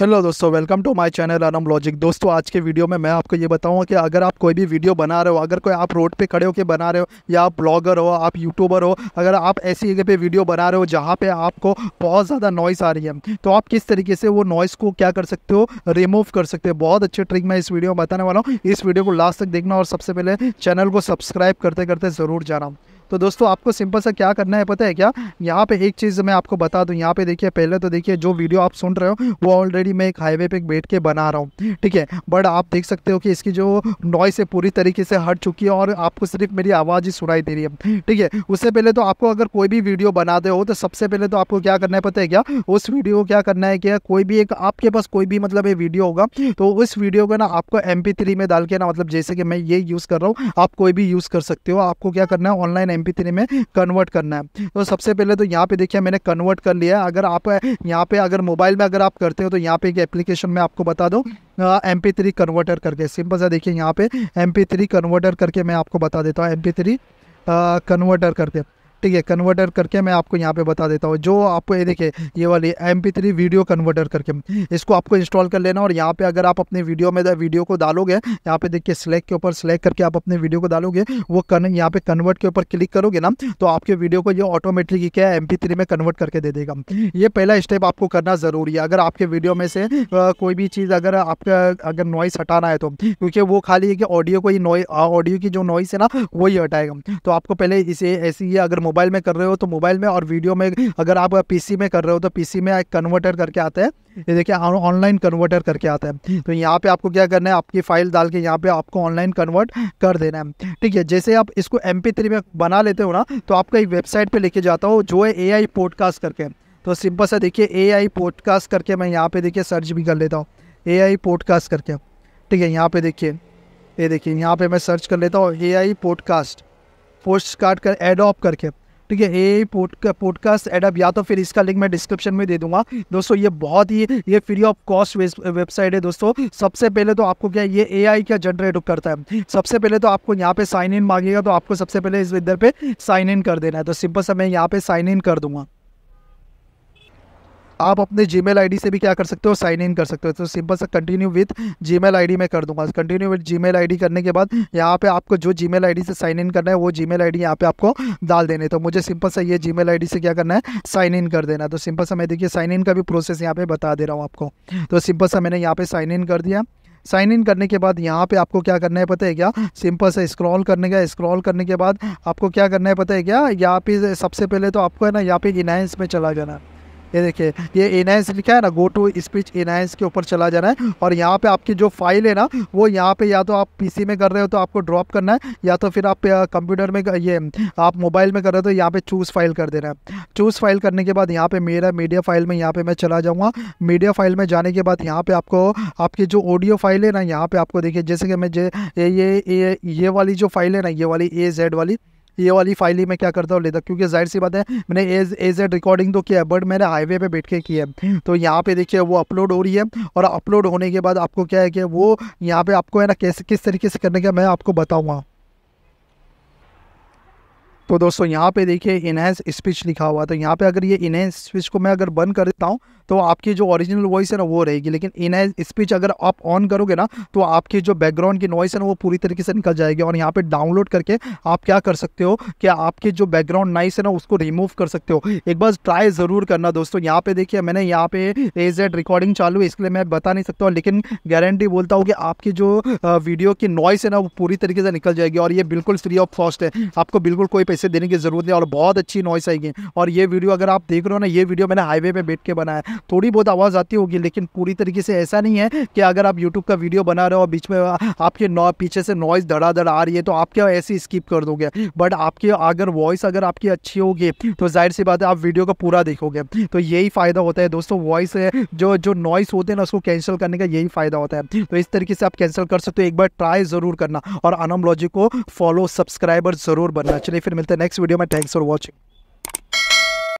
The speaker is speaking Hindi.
हेलो दोस्तों welcome to my channel Anam logic दोस्तों आज के वीडियो में मैं आपको ये बताऊंगा कि अगर आप कोई भी वीडियो बना रहे हो अगर कोई आप रोड पे खड़े होकर बना रहे हो या आप ब्लॉगर हो आप यूट्यूबर हो अगर आप ऐसी जगह पे वीडियो बना रहे हो जहाँ पे आपको बहुत ज़्यादा नॉइस आ रही है तो आप किस तरीके से वो नॉइज़ को क्या कर सकते हो रिमूव कर सकते हो बहुत अच्छे ट्रिक मैं इस वीडियो में बताने वाला हूँ इस वीडियो को लास्ट तक देखना और सबसे पहले चैनल को सब्सक्राइब करते करते ज़रूर जाना तो दोस्तों आपको सिंपल सा क्या करना है पता है क्या हाँ। यहाँ पे एक चीज़ मैं आपको बता दूँ यहाँ पे देखिए पहले तो देखिए जो वीडियो आप सुन रहे हो वो ऑलरेडी मैं एक हाईवे पे बैठ के बना रहा हूँ ठीक है बट आप देख सकते हो कि इसकी जो नॉइस है पूरी तरीके से हट चुकी है और आपको सिर्फ मेरी आवाज़ ही सुनाई दे रही है ठीक है उससे पहले तो आपको अगर कोई भी वीडियो बना दे हो तो सबसे पहले तो आपको क्या करना है पता है क्या उस वीडियो को क्या करना है क्या कोई भी एक आपके पास कोई भी मतलब ये वीडियो होगा तो उस वीडियो को ना आपको एम में डाल के ना मतलब जैसे कि मैं ये यूज़ कर रहा हूँ आप कोई भी यूज़ कर सकते हो आपको क्या करना है ऑनलाइन एम में कन्वर्ट करना है तो सबसे पहले तो यहाँ पे देखिए मैंने कन्वर्ट कर लिया अगर आप यहाँ पे अगर मोबाइल में अगर आप करते हो तो यहाँ पे एक एप्लीकेशन में आपको बता दूँ एम पी थ्री कन्वर्टर करके सिंपल सा देखिए यहाँ पे एम पी थ्री कन्वर्टर करके मैं आपको बता देता हूँ एम पी थ्री कन्वर्टर करके ठीक है कन्वर्टर करके मैं आपको यहाँ पे बता देता हूँ जो आपको ये देखिए ये वाली एम वीडियो कन्वर्टर करके इसको आपको इंस्टॉल कर लेना और यहाँ पे अगर आप अपने वीडियो में वीडियो को डालोगे यहाँ पे देखिए स्लैक के ऊपर स्लैक करके आप अपने वीडियो को डालोगे वो कन यहाँ पे कन्वर्ट के ऊपर क्लिक करोगे ना तो आपके वीडियो को ये ऑटोमेटिकली क्या एम में कन्वर्ट करके दे देगा ये पहला स्टेप आपको करना ज़रूरी है अगर आपके वीडियो में से कोई भी चीज़ अगर आपका अगर नॉइस हटाना है तो क्योंकि वो खाली है कि ऑडियो को ही ऑडियो की जो नॉइस है ना वही हटाएगा तो आपको पहले इसे ऐसे ही अगर मोबाइल मोबाइल में कर रहे हो तो मोबाइल में और वीडियो में अगर आप पीसी में कर रहे हो तो पीसी में एक कन्वर्टर करके आते हैं ये देखिए ऑनलाइन कन्वर्टर करके आता है तो यहाँ पे आपको क्या करना है आपकी फाइल डाल के यहाँ पे आपको ऑनलाइन कन्वर्ट कर देना है ठीक है जैसे आप इसको एम में बना लेते हो ना तो आपका एक वेबसाइट पर लेके जाता हो जो है ए पॉडकास्ट करके तो सिंपल सा देखिए ए पॉडकास्ट करके मैं यहाँ पे देखिए सर्च भी कर लेता हूँ ए पॉडकास्ट करके ठीक है यहाँ पे देखिए ये देखिए यहाँ पे मैं सर्च कर लेता हूँ A I podcast post card कर एडॉप करके ठीक है ये पॉडकास्ट एडअप या तो फिर इसका लिंक मैं डिस्क्रिप्शन में दे दूंगा दोस्तों ये बहुत ही ये फ्री ऑफ कॉस्ट वेबसाइट है दोस्तों सबसे पहले तो आपको क्या ये ए क्या जनरेट करता है सबसे पहले तो आपको यहाँ पे साइन इन मांगेगा तो आपको सबसे पहले इस इधर पे साइन इन कर देना है तो सिंपल सा मैं यहाँ पे साइन इन कर दूंगा आप अपने जी मेल से भी क्या कर सकते हो साइन इन कर सकते हो तो सिंपल सा कंटिन्यू विथ जी मेल मैं कर दूंगा कंटिन्यू विथ जी मेल करने के बाद यहाँ पे आपको जो जी मेल से साइन इन करना है वो जी मेल आई यहाँ पे आपको डाल देने तो मुझे सिंपल सा ये जी मेल से क्या करना है साइन इन कर देना तो सिंपल सा मैं देखिए साइन इन का भी प्रोसेस यहाँ पे बता दे रहा हूँ आपको तो सिंपल सा मैंने यहाँ पे साइन इन कर दिया साइन इन करने के बाद यहाँ पे आपको क्या करना है पता है क्या सिंपल से स्क्रॉल करने का स्क्रॉल करने के बाद आपको क्या करना है पता है क्या यहाँ पे सबसे पहले तो आपको है ना यहाँ पे इनायंस में चला जाना है ये देखिए ये एनहांस लिखा है ना गो टू स्पीच एनहांस के ऊपर चला जाना है और यहाँ पे आपकी जो फाइल है ना वो यहाँ पे या तो आप पीसी में कर रहे हो तो आपको ड्रॉप करना है या तो फिर आप कंप्यूटर में ये आप मोबाइल में कर रहे हो तो यहाँ पे चूज़ फाइल कर देना है चूज़ फाइल करने के बाद यहाँ पे मेरा मीडिया फाइल में यहाँ पे मैं चला जाऊँगा मीडिया फाइल में जाने के बाद यहाँ पे आपको आपकी जो ऑडियो फाइल है ना यहाँ पे आपको देखिए जैसे कि मैं ये ये ये, ये वाली जो फाइल है ना ये वाली ए जेड वाली ये वाली फाइल ही मैं क्या करता हूँ लेता क्योंकि जाहिर सी बात है मैंने एज एज एड रिकॉर्डिंग तो किया है बट मैंने हाईवे पर बैठ के किया है तो यहाँ पर देखिए वो अपलोड हो रही है और अपलोड होने के बाद आपको क्या है कि वो यहाँ पर आपको है ना कैसे किस तरीके से करने का मैं आपको बताऊँगा तो दोस्तों यहाँ पे देखिए इनहेंस स्पीच लिखा हुआ है तो यहाँ पे अगर ये इनहेंस स्पीच को मैं अगर बंद कर देता हूँ तो आपकी जो ओरिजिनल वॉइस है ना वो रहेगी लेकिन इनहेंस स्पीच अगर आप ऑन करोगे ना तो आपकी जो बैकग्राउंड की नॉइस है ना वो पूरी तरीके से निकल जाएगी और यहाँ पे डाउनलोड करके आप क्या कर सकते हो कि आपकी जो बैकग्राउंड नॉइस है ना उसको रिमूव कर सकते हो एक बार ट्राई ज़रूर करना दोस्तों यहाँ पे देखिए मैंने यहाँ पे एज जेड रिकॉर्डिंग चालू है इसलिए मैं बता नहीं सकता लेकिन गारंटी बोलता हूँ कि आपकी जो वीडियो की नॉइस है ना वो पूरी तरीके से निकल जाएगी और ये बिल्कुल फ्री ऑफ कॉस्ट है आपको बिल्कुल कोई पैसे देने की ज़रूरत नहीं और बहुत अच्छी नॉइस आएगी और ये वीडियो अगर आप देख रहे हो ना ये वीडियो मैंने हाईवे पर बैठ के बनाया है थोड़ी बहुत आवाज़ आती होगी लेकिन पूरी तरीके से ऐसा नहीं है कि अगर आप यूट्यूब का वीडियो बना रहे हो और बीच में आपके पीछे से नॉइस धड़ाधड़ आ रही है तो आप क्या ऐसे स्किप कर दोगे बट आपकी अगर वॉइस अगर आपकी अच्छी होगी तो जाहिर सी बात है आप वीडियो का पूरा देखोगे तो यही फ़ायदा होता है दोस्तों वॉइस जो जो नॉइस होते हैं ना उसको कैंसिल करने का यही फ़ायदा होता है तो इस तरीके से आप कैंसिल कर सकते हो एक बार ट्राई ज़रूर करना और अनम लॉजिक को फॉलो सब्सक्राइबर ज़रूर बनना चलिए फिर मिलते the next video my thanks for watching